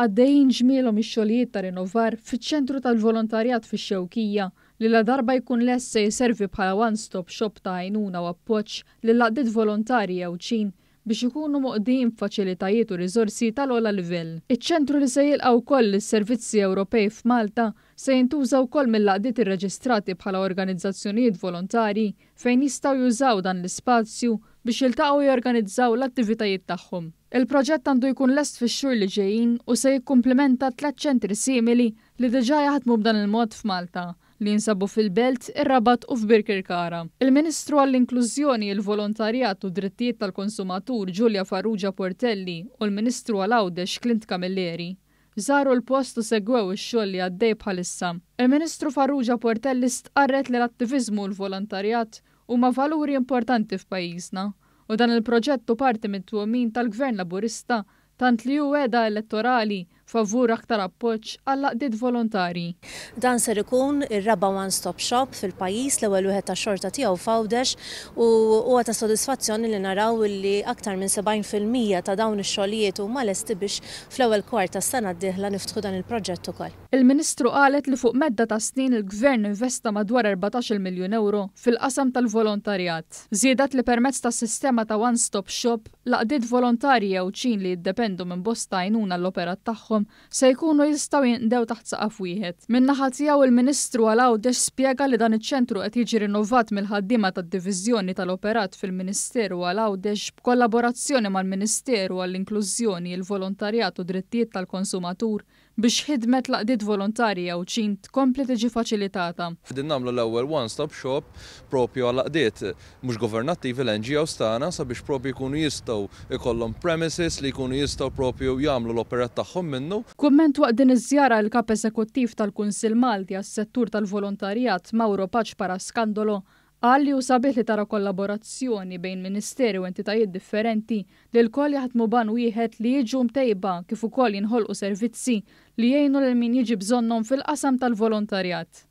għaddejjin ġmielhom ix-xogħlijiet ta' rinnovar fiċ-ċentru tal-volontarjat fix-xewkija li la darba jkun less se jservi bħala one-stop shop ta' għajnuna u appoċ li laqdiet volontarji jew biex ikunu muqdim faċilitajiet u rizorsi tal-ola livell. Iċ-ċentru li se jilqaw koll is-servizzi Ewropej f'Malta se jintuża wkoll mill-laqdiet irreġistrati bħala organizzazzjonijiet volontari fejn jistgħu jużaw dan l-ispazju biex jiltaqgħu jorganizzaw l-attivitajiet tagħhom. Il-proġett għandu jkun lest fix-xhur li ġejjin u se jikkumplementa tliet ċentri simili li diġà jaħdmu b'dan il-mod f'Malta li jinsabu fil-Belt, ir-Rabat u f'Birkirkara. Il-Ministru għall-Inklużjoni, il-Volontarjat u Drittijiet tal-Konsumatur Ġulja Farrugia Portelli u l-Ministru għal-Awdex Klint Kamilleri żaru l-post u segwew ix-xogħol li għaddej bħalissa. Il-Ministru Farrugia Portelli stqarret li l-attivizmu u l-volontarjat huma valuri importanti f'pajjiżna U dan il-proġett u parti mit tuomin tal-Gvern Laburista tant li hu edha elettorali favur aktar appoġġ għall qdiet volontari. Dan ser ikun ir-raba one-stop shop fil-pajjiż l-ewwel wieħed tax-xorta tiegħu fawdex u huwa ta' sodisfazzjoni li naraw li aktar minn 70% ta' dawn ix-xogħlijiet huma lesti biex fl-ewwel kwart tas-sena d-dieħla niftħu dan il-proġett ukoll. Il-Ministru qalet li fuq medda ta' snin il-Gvern investa madwar 14 miljun euro fil-qasam tal-volontarjat. Żiedat li permezz ta' sistema ta' one-stop shop l'aqdiet volontarji jew ċin li jiddependu minn bosta jnuna l-operat tagħhom tagħhom se jkunu jistgħu jinqdew taħt saqaf wieħed. Min-naħa tiegħu il-Ministru Alawdex spjega li dan iċ-ċentru qed jiġi rinnovat mill-ħaddiema tad-Diviżjoni tal-Operat fil-Ministeru Alawdex b'kollaborazzjoni mal-Ministeru għall-Inklużjoni, il-Volontarjat u Drittijiet tal-Konsumatur biex ħidmet laqdiet volontarji u ċint tkompli tiġi faċilitata. Fdin namlu l-ewwel one-stop shop propju għal laqdiet mhux governattivi l-NGO stana sabiex propju jkunu jistgħu ikollhom premises li jkunu jistgħu propju jagħmlu l-operat tagħhom minnu. Kumment waqt din iż-żjara l-kap eżekuttiv tal-Kunsil Malti għas-settur tal-volontarjat Mauro Paċ para skandolo Għalli u sabiħ li tara kollaborazzjoni bejn ministeri u entitajiet differenti li l-koll jaħdmu ban wieħed li jiġu mtejba kif ukoll jinħolqu servizzi li jgħinu l min jiġi bżonnhom fil-qasam tal-volontarjat.